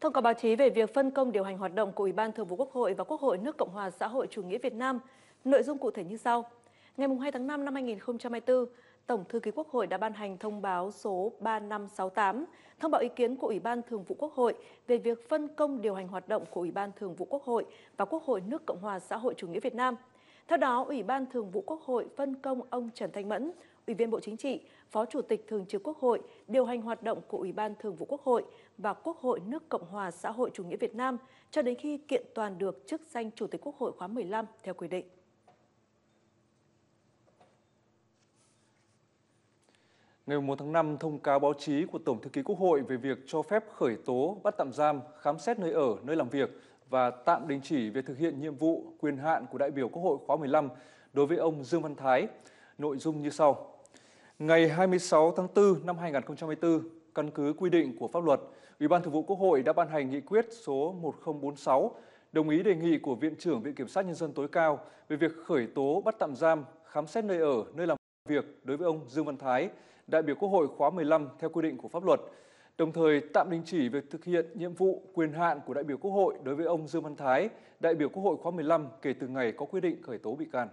Thông cáo báo chí về việc phân công điều hành hoạt động của Ủy ban Thường vụ Quốc hội và Quốc hội nước Cộng hòa xã hội chủ nghĩa Việt Nam, nội dung cụ thể như sau. Ngày 2 tháng 5 năm 2024, Tổng thư ký Quốc hội đã ban hành thông báo số 3568, thông báo ý kiến của Ủy ban Thường vụ Quốc hội về việc phân công điều hành hoạt động của Ủy ban Thường vụ Quốc hội và Quốc hội nước Cộng hòa xã hội chủ nghĩa Việt Nam. Theo đó, Ủy ban Thường vụ Quốc hội phân công ông Trần Thanh Mẫn, Ủy viên Bộ Chính trị, Phó Chủ tịch Thường trực Quốc hội, điều hành hoạt động của Ủy ban Thường vụ Quốc hội và Quốc hội nước Cộng hòa xã hội chủ nghĩa Việt Nam cho đến khi kiện toàn được chức danh Chủ tịch Quốc hội khóa 15 theo quy định. Ngày 1 tháng 5, thông cáo báo chí của Tổng thư ký Quốc hội về việc cho phép khởi tố, bắt tạm giam, khám xét nơi ở, nơi làm việc và tạm đình chỉ việc thực hiện nhiệm vụ, quyền hạn của đại biểu Quốc hội khóa 15 đối với ông Dương Văn Thái. Nội dung như sau. Ngày 26 tháng 4 năm 2024, căn cứ quy định của pháp luật, Ủy ban Thường vụ Quốc hội đã ban hành nghị quyết số 1046 đồng ý đề nghị của Viện trưởng Viện Kiểm sát Nhân dân tối cao về việc khởi tố bắt tạm giam, khám xét nơi ở, nơi làm việc đối với ông Dương Văn Thái, đại biểu Quốc hội khóa 15 theo quy định của pháp luật, đồng thời tạm đình chỉ việc thực hiện nhiệm vụ quyền hạn của đại biểu Quốc hội đối với ông Dương Văn Thái, đại biểu Quốc hội khóa 15 kể từ ngày có quyết định khởi tố bị can.